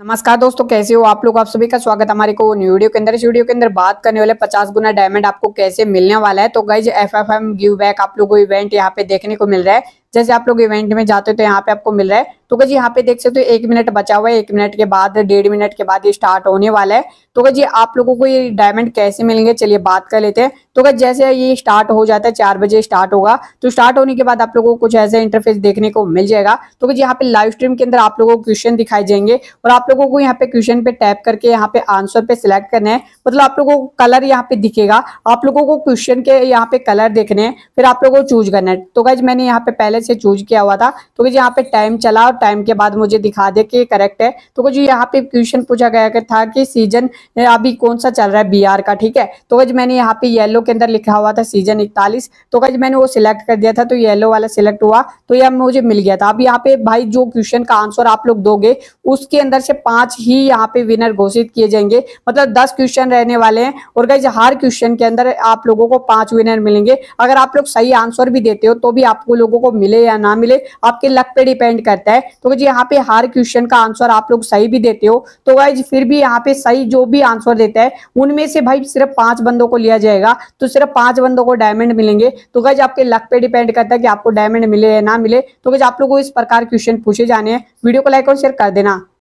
नमस्कार दोस्तों कैसे हो आप लोग आप सभी का स्वागत हमारे को न्यू वीडियो के अंदर इस वीडियो के अंदर बात करने वाले 50 गुना डायमंड आपको कैसे मिलने वाला है तो guys F F M give back आप लोगों को इवेंट यहाँ पे देखने को मिल रहा है जैसे आप लोग इवेंट में जाते हो तो यहाँ पे आपको मिल रहा है तो जी यहाँ पे देख सकते हो एक मिनट बचा हुआ है एक मिनट के बाद डेढ़ मिनट के बाद ये स्टार्ट होने वाला है तो जी आप लोगों को ये डायमंड कैसे मिलेंगे चलिए बात कर लेते हैं तो जैसे ये स्टार्ट हो जाता है चार बजे स्टार्ट होगा तो स्टार्ट होने के बाद आप लोगों को कुछ ऐसा इंटरफेस देखने को मिल जाएगा तो जी यहाँ पे लाइव स्ट्रीम के अंदर आप लोगों को क्वेश्चन दिखाई जाएंगे और आप लोगों को यहाँ पे क्वेश्चन पे टैप करके यहाँ पे आंसर पे सिलेक्ट करना है मतलब आप लोगों को कलर यहाँ पे दिखेगा आप लोगों को क्वेश्चन के यहाँ पे कलर देखने हैं फिर आप लोगों को चूज करना है तो गाइज मैंने यहाँ पे पहले से चूज किया हुआ था तो कुछ यहाँ पे टाइम चला और टाइम के बाद मुझे दिखा दे कि ये करेक्ट है तो कुछ यहाँ पे क्वेश्चन पूछा गया था कि सीजन अभी कौन सा चल रहा है बिहार का ठीक है तो कुछ मैंने यहाँ पे येलो के अंदर लिखा हुआ था सीजन इकतालीस तो कुछ मैंने वो सिलेक्ट कर दिया था तो येलो वाला सिलेक्ट हुआ तो यह मुझे मिल गया था अब यहाँ पे भाई जो क्वेश्चन का आंसर आप लोग दोगे उसके अंदर से पांच ही यहाँ पे विनर घोषित किए जाएंगे मतलब दस क्वेश्चन रहने वाले हैं और गाइज हर क्वेश्चन के अंदर आप लोगों को पांच विनर मिलेंगे अगर आप लोग सही आंसर भी देते हो तो भी आपको लोगों को मिले मिले या ना मिले आपके लक पे डिपेंड करता है तो जी यहाँ पे हर क्वेश्चन का आंसर आप लोग सही भी देते हो तो गाइज फिर भी यहाँ पे सही जो भी आंसर देता है उनमें से भाई सिर्फ पांच बंदों को लिया जाएगा तो सिर्फ पांच बंदों को डायमंड मिलेंगे तो गाइज आपके लक पे डिपेंड करता है कि आपको डायमंड मिले या ना मिले तो गाइज आप लोग को इस प्रकार क्वेश्चन पूछे जाने हैं वीडियो को लाइक और शेयर कर देना